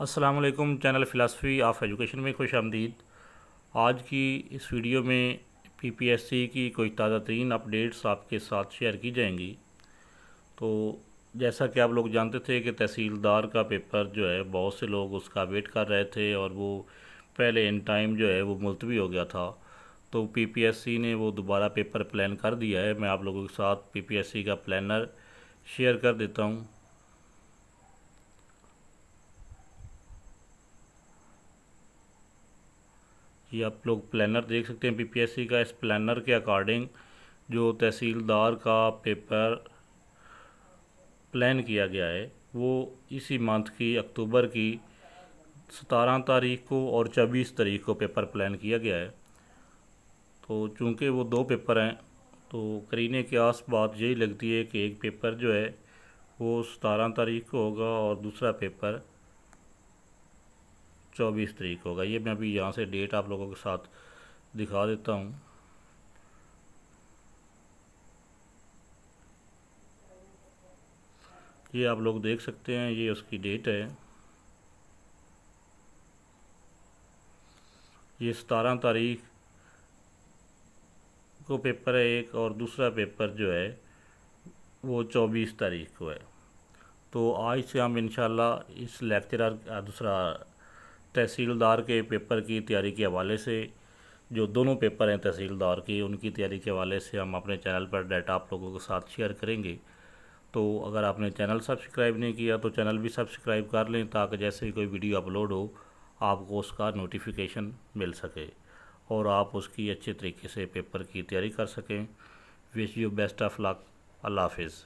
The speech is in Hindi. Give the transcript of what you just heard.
Aslam channel philosophy of education में खुश आमदीद आज की इस वीडियो में पी पी एस सी की कोई ताज़ा तरीन अपडेट्स आपके साथ शेयर की जाएंगी तो जैसा कि आप लोग जानते थे कि तहसीलदार का पेपर जो है बहुत से लोग उसका वेट कर रहे थे और वो पहले इन टाइम जो है वो मुलतवी हो गया था तो पी पी एस सी ने वो दोबारा पेपर प्लान कर दिया है मैं आप लोगों के साथ पी पी एस सी का प्लानर शेयर कर देता हूँ ये आप लोग प्लानर देख सकते हैं पीपीएससी का इस प्लानर के अकॉर्डिंग जो तहसीलदार का पेपर प्लान किया गया है वो इसी मंथ की अक्टूबर की सतारह तारीख को और चौबीस तारीख को पेपर प्लान किया गया है तो चूँकि वो दो पेपर हैं तो करीने के आस बात यही लगती है कि एक पेपर जो है वो सतारह तारीख को होगा और दूसरा पेपर चौबीस तरीक होगा ये मैं अभी यहाँ से डेट आप लोगों के साथ दिखा देता हूँ ये आप लोग देख सकते हैं ये उसकी डेट है ये सतारह तारीख को पेपर है एक और दूसरा पेपर जो है वो चौबीस तारीख को है तो आज से हम इन इस लेक्चरर दूसरा तहसीलदार के पेपर की तैयारी के हवाले से जो दोनों पेपर हैं तहसीलदार के उनकी तैयारी के हवाले से हम अपने चैनल पर डाटा आप लोगों के साथ शेयर करेंगे तो अगर आपने चैनल सब्सक्राइब नहीं किया तो चैनल भी सब्सक्राइब कर लें ताकि जैसे ही कोई वीडियो अपलोड हो आपको उसका नोटिफिकेशन मिल सके और आप उसकी अच्छे तरीके से पेपर की तैयारी कर सकें wish you best of luck अल्लाह हाफिज़